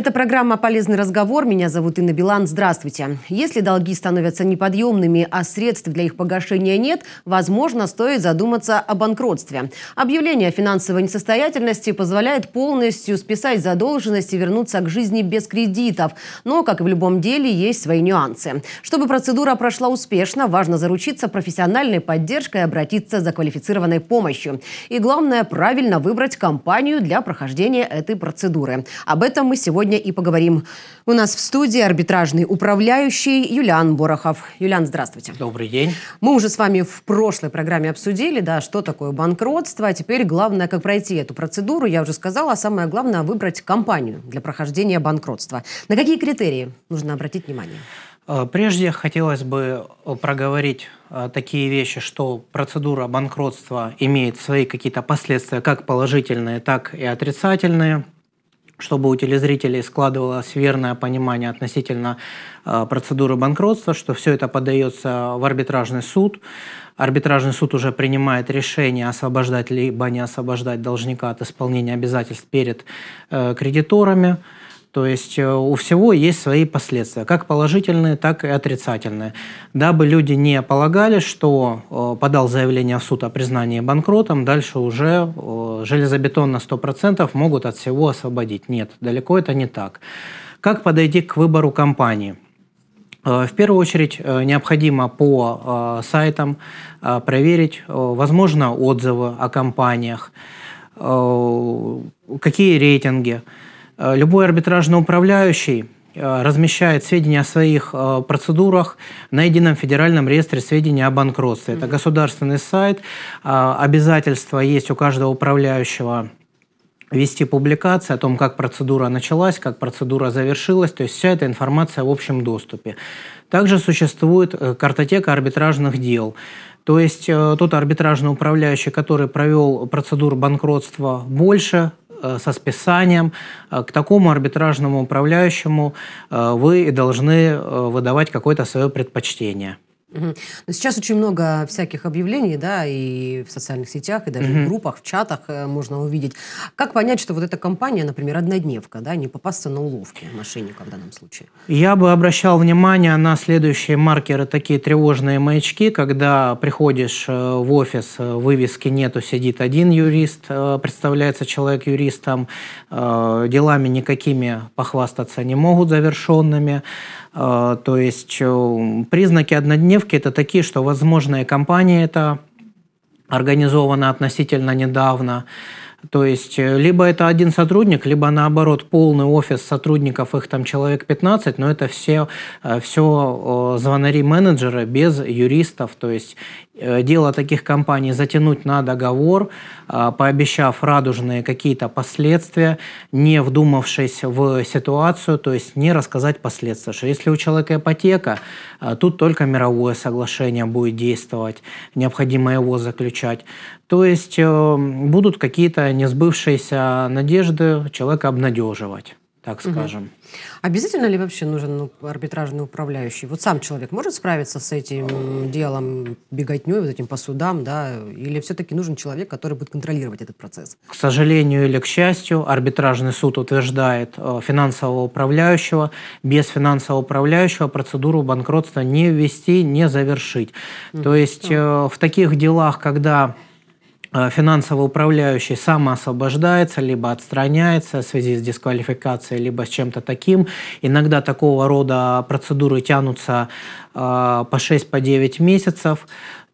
Это программа «Полезный разговор». Меня зовут Инна Билан. Здравствуйте. Если долги становятся неподъемными, а средств для их погашения нет, возможно, стоит задуматься о банкротстве. Объявление о финансовой несостоятельности позволяет полностью списать задолженность и вернуться к жизни без кредитов. Но, как и в любом деле, есть свои нюансы. Чтобы процедура прошла успешно, важно заручиться профессиональной поддержкой и обратиться за квалифицированной помощью. И главное, правильно выбрать компанию для прохождения этой процедуры. Об этом мы сегодня сегодня и поговорим. У нас в студии арбитражный управляющий Юлиан Борохов. Юлиан, здравствуйте. Добрый день. Мы уже с вами в прошлой программе обсудили, да, что такое банкротство, а теперь главное, как пройти эту процедуру. Я уже сказала, а самое главное – выбрать компанию для прохождения банкротства. На какие критерии нужно обратить внимание? А, прежде хотелось бы проговорить а, такие вещи, что процедура банкротства имеет свои какие-то последствия, как положительные, так и отрицательные чтобы у телезрителей складывалось верное понимание относительно э, процедуры банкротства, что все это подается в арбитражный суд. Арбитражный суд уже принимает решение, освобождать либо не освобождать должника от исполнения обязательств перед э, кредиторами. То есть э, у всего есть свои последствия, как положительные, так и отрицательные. Дабы люди не полагали, что э, подал заявление в суд о признании банкротом, дальше уже э, железобетонно на 100% могут от всего освободить. Нет, далеко это не так. Как подойти к выбору компании? В первую очередь необходимо по сайтам проверить, возможно, отзывы о компаниях, какие рейтинги. Э, любой арбитражный управляющий э, размещает сведения о своих э, процедурах на едином федеральном реестре сведений о банкротстве. Это государственный сайт, обязательства есть у каждого управляющего вести публикации о том, как процедура началась, как процедура завершилась, то есть вся эта информация в общем доступе. Также существует картотека арбитражных дел. То есть тот арбитражный управляющий, который провел процедуру банкротства больше, Э, со списанием, э, к такому арбитражному управляющему э, вы и должны выдавать какое-то свое предпочтение. Но сейчас очень много всяких объявлений, да, и в социальных сетях, и даже угу. в группах, в чатах э, можно увидеть. Как понять, что вот эта компания, например, однодневка, да, не попасться на уловки мошенников в данном случае? Я бы обращал внимание на следующие маркеры, такие тревожные маячки, когда приходишь э, в офис, э, вывески нету, сидит один юрист, представляется человек юристом, делами никакими похвастаться не могут завершенными, то есть признаки однодневки Дневки это такие, что возможные компании это организовано относительно недавно, то есть э, либо это один сотрудник, либо наоборот полный офис сотрудников, их там человек 15, но это все, э, все звонари-менеджеры без юристов. То есть э, дело таких компаний затянуть на договор, пообещав радужные какие-то последствия, не вдумавшись в ситуацию, то есть не рассказать последствия. Что если у человека ипотека, тут только мировое соглашение будет действовать, необходимо его заключать. То есть будут какие-то не сбывшиеся надежды человека обнадеживать так скажем. Угу. Обязательно ли вообще нужен ну, арбитражный управляющий? Вот сам человек может справиться с этим делом, беготней, вот этим по судам, да? Или все-таки нужен человек, который будет контролировать этот процесс? К сожалению или к счастью, арбитражный суд утверждает э, финансового управляющего. Без финансового управляющего процедуру банкротства не ввести, не завершить. Угу. То есть э, в таких делах, когда Э, финансово управляющий сам освобождается либо отстраняется в связи с дисквалификацией, либо с чем-то таким. Иногда такого рода процедуры тянутся э, по 6-9 по месяцев.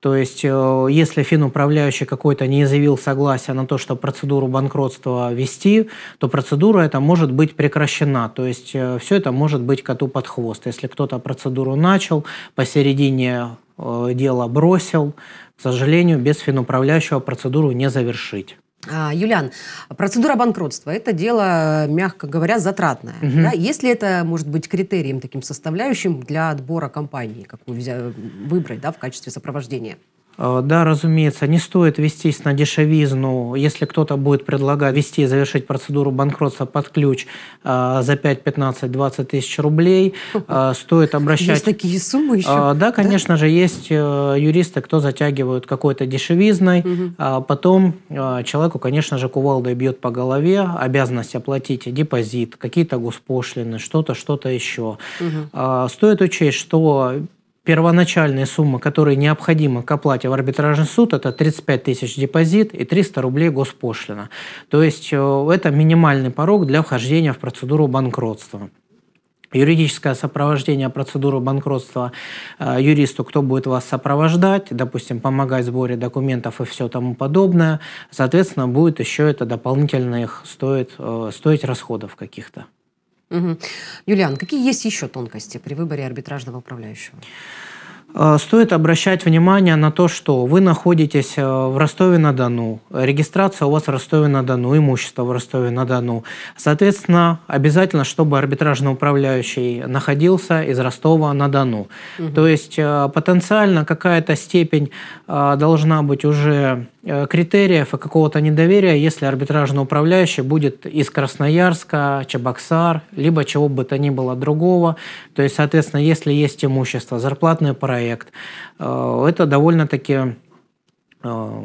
То есть, э, если финуправляющий какой-то не заявил согласия на то, что процедуру банкротства вести, то процедура эта может быть прекращена. То есть, все это может быть коту под хвост. Если кто-то процедуру начал, посередине Э, дело бросил, к сожалению, без финуправляющего процедуру не завершить. А, Юлиан, процедура банкротства – это дело, мягко говоря, затратное. Угу. Да? Если это может быть критерием, таким составляющим для отбора компании, какую взять, выбрать да, в качестве сопровождения? Э, да, разумеется, не стоит вестись на дешевизну. Если кто-то будет предлагать вести и завершить процедуру банкротства под ключ э, за 5, 15, 20 тысяч рублей, э, стоит обращать... Есть такие суммы еще? Да, конечно да? же, есть юристы, кто затягивают какой-то дешевизной, угу. потом человеку, конечно же, кувалдой бьет по голове, обязанность оплатить депозит, какие-то госпошлины, что-то, что-то еще. Угу. А, стоит учесть, что Первоначальная сумма, которая необходима к оплате в арбитражный суд, это 35 тысяч депозит и 300 рублей госпошлина. То есть э, это минимальный порог для вхождения в процедуру банкротства юридическое сопровождение процедуры банкротства э, юристу, кто будет вас сопровождать, допустим, помогать в сборе документов и все тому подобное, соответственно, будет еще это дополнительно их стоит, э, стоить расходов каких-то. Угу. Юлиан, какие есть еще тонкости при выборе арбитражного управляющего? А, стоит обращать внимание на то, что вы находитесь э, в Ростове-на-Дону, регистрация у вас в Ростове-на-Дону, имущество в Ростове-на-Дону. Соответственно, обязательно, чтобы арбитражный управляющий находился из Ростова-на-Дону. Угу. То есть э, потенциально какая-то степень э, должна быть уже Э, критериев и какого-то недоверия, если арбитражный управляющий будет из Красноярска, Чебоксар, либо чего бы то ни было другого. То есть, соответственно, если есть имущество, зарплатный проект, э, это довольно-таки э,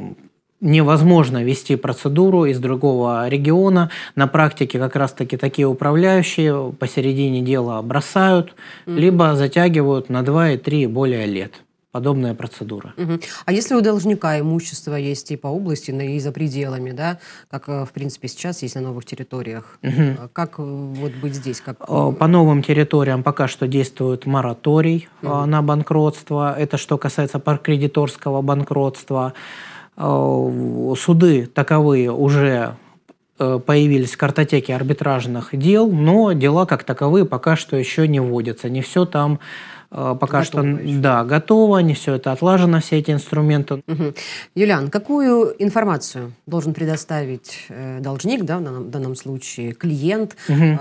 невозможно вести процедуру из другого региона. На практике как раз-таки такие управляющие посередине дела бросают, либо затягивают на 2 и 3 более лет подобная процедура. Угу. А если у должника имущество есть и по области, но и за пределами, да, как, э, в принципе, сейчас есть на новых территориях, угу. как э, вот быть здесь? Как... По новым территориям пока что действует мораторий угу. на банкротство. Это что касается паркредиторского банкротства. Суды таковые уже Э, появились картотеки арбитражных дел, но дела как таковые пока что еще не вводятся. Не все там э, пока что еще. да, готово, не все это отлажено, все эти инструменты. Угу. Юлиан, какую информацию должен предоставить э, должник, да, в данном, случае клиент, угу.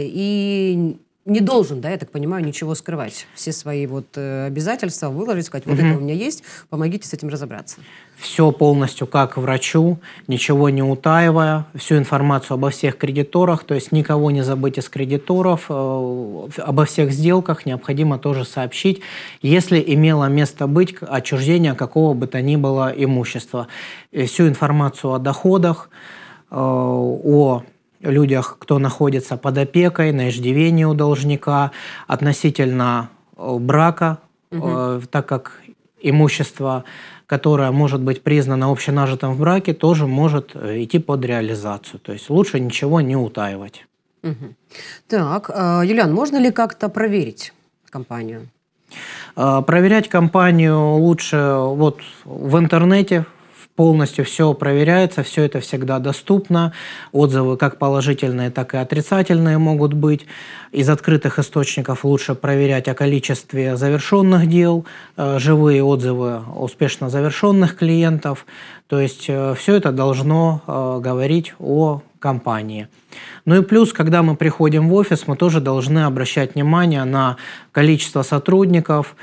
и не должен, да, я так понимаю, ничего скрывать. Все свои вот э, обязательства выложить, сказать, вот угу. это у меня есть, помогите с этим разобраться. Все полностью как врачу, ничего не утаивая, всю информацию обо всех кредиторах, то есть никого не забыть из кредиторов, э, обо всех сделках необходимо тоже сообщить, если имело место быть отчуждение какого бы то ни было имущества. Э, всю информацию о доходах, э, о людях, кто находится под опекой, на иждивении у должника, относительно э, брака, угу. так как имущество, которое может быть признано общенажитым в браке, тоже может э, идти под реализацию. То есть лучше ничего не утаивать. Угу. Так, Юлиан, можно ли как-то проверить компанию? Проверять компанию лучше вот в интернете, полностью все проверяется, все это всегда доступно. Отзывы как положительные, так и отрицательные могут быть. Из открытых источников лучше проверять о количестве завершенных дел, э, живые отзывы успешно завершенных клиентов. То есть э, все это должно э, говорить о компании. Ну и плюс, когда мы приходим в офис, мы тоже должны обращать внимание на количество сотрудников,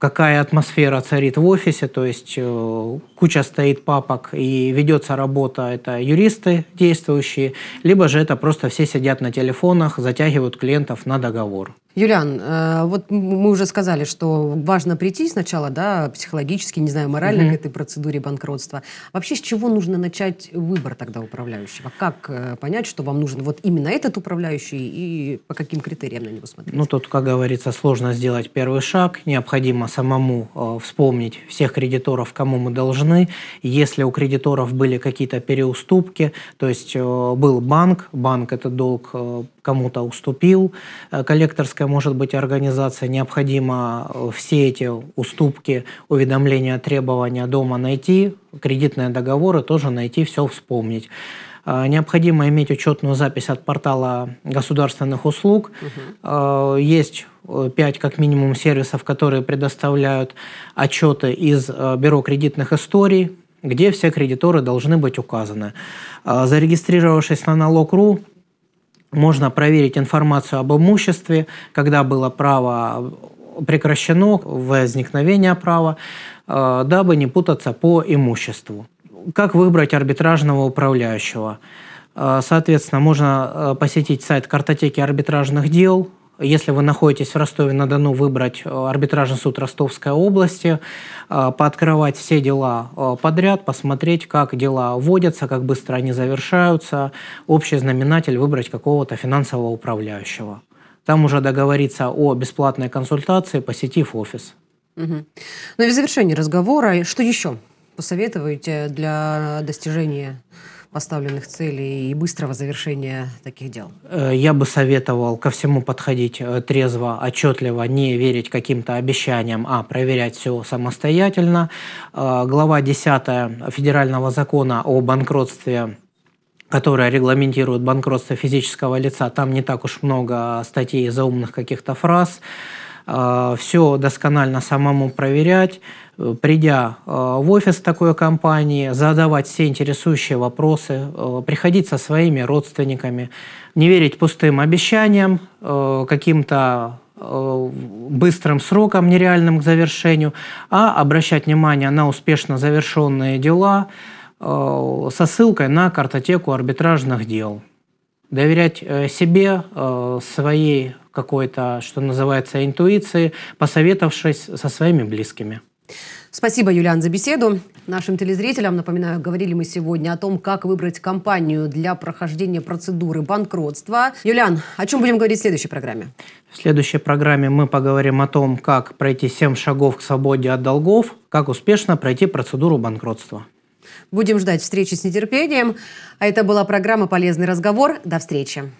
какая атмосфера царит в офисе, то есть э, куча стоит папок и ведется работа, это юристы действующие, либо же это просто все сидят на телефонах, затягивают клиентов на договор. Юлиан, э, вот мы уже сказали, что важно прийти сначала, да, психологически, не знаю, морально mm к этой процедуре банкротства. Вообще, с чего нужно начать выбор тогда управляющего? Как э, понять, что вам нужен вот именно этот управляющий и по каким критериям на него смотреть? Ну, тут, как говорится, сложно сделать первый шаг. Необходимо самому э, вспомнить всех кредиторов, кому мы должны. Если у кредиторов были какие-то переуступки, то есть э, был банк, банк этот долг э, кому-то уступил, коллекторская, может быть, организация, необходимо все эти уступки, уведомления, требования дома найти, кредитные договоры тоже найти, все вспомнить. А, необходимо иметь учетную запись от портала государственных услуг. Угу. Есть э, пять как минимум сервисов, которые предоставляют отчеты из э, бюро кредитных историй, где все кредиторы должны быть указаны. А, зарегистрировавшись на налог.ру, можно проверить информацию об имуществе, когда было право прекращено, возникновение права, дабы не путаться по имуществу. Как выбрать арбитражного управляющего? А, соответственно, можно а, посетить сайт картотеки арбитражных дел. Если вы находитесь в Ростове-на-Дону, выбрать а, арбитражный суд Ростовской области, пооткрывать все дела подряд, посмотреть, как дела вводятся, как быстро они завершаются, общий знаменатель выбрать какого-то финансового управляющего. Там уже договориться о бесплатной консультации, посетив офис. Угу. Ну и в завершении разговора, что еще посоветуете э, для достижения поставленных целей и быстрого завершения таких дел? Э, я бы советовал ко всему подходить э, трезво, отчетливо, не верить каким-то обещаниям, а проверять все самостоятельно. Глава 10 Федерального закона о банкротстве которая регламентирует банкротство физического лица, там не так уж много статей заумных каких-то фраз. А, все досконально самому проверять, э, придя а, в офис такой компании, задавать все интересующие вопросы, э, приходить со своими родственниками, не верить пустым обещаниям, э, каким-то быстрым сроком, нереальным к завершению, а обращать внимание на успешно завершенные дела со ссылкой на картотеку арбитражных дел. Доверять себе, своей какой-то, что называется, интуиции, посоветовавшись со своими близкими. Спасибо, Юлиан, за беседу. Нашим телезрителям, напоминаю, говорили мы сегодня о том, как выбрать компанию для прохождения процедуры банкротства. Юлиан, о чем будем говорить в следующей программе? В следующей программе мы поговорим о том, как пройти 7 шагов к свободе от долгов, как успешно пройти процедуру банкротства. Будем ждать встречи с нетерпением. А это была программа «Полезный разговор». До встречи.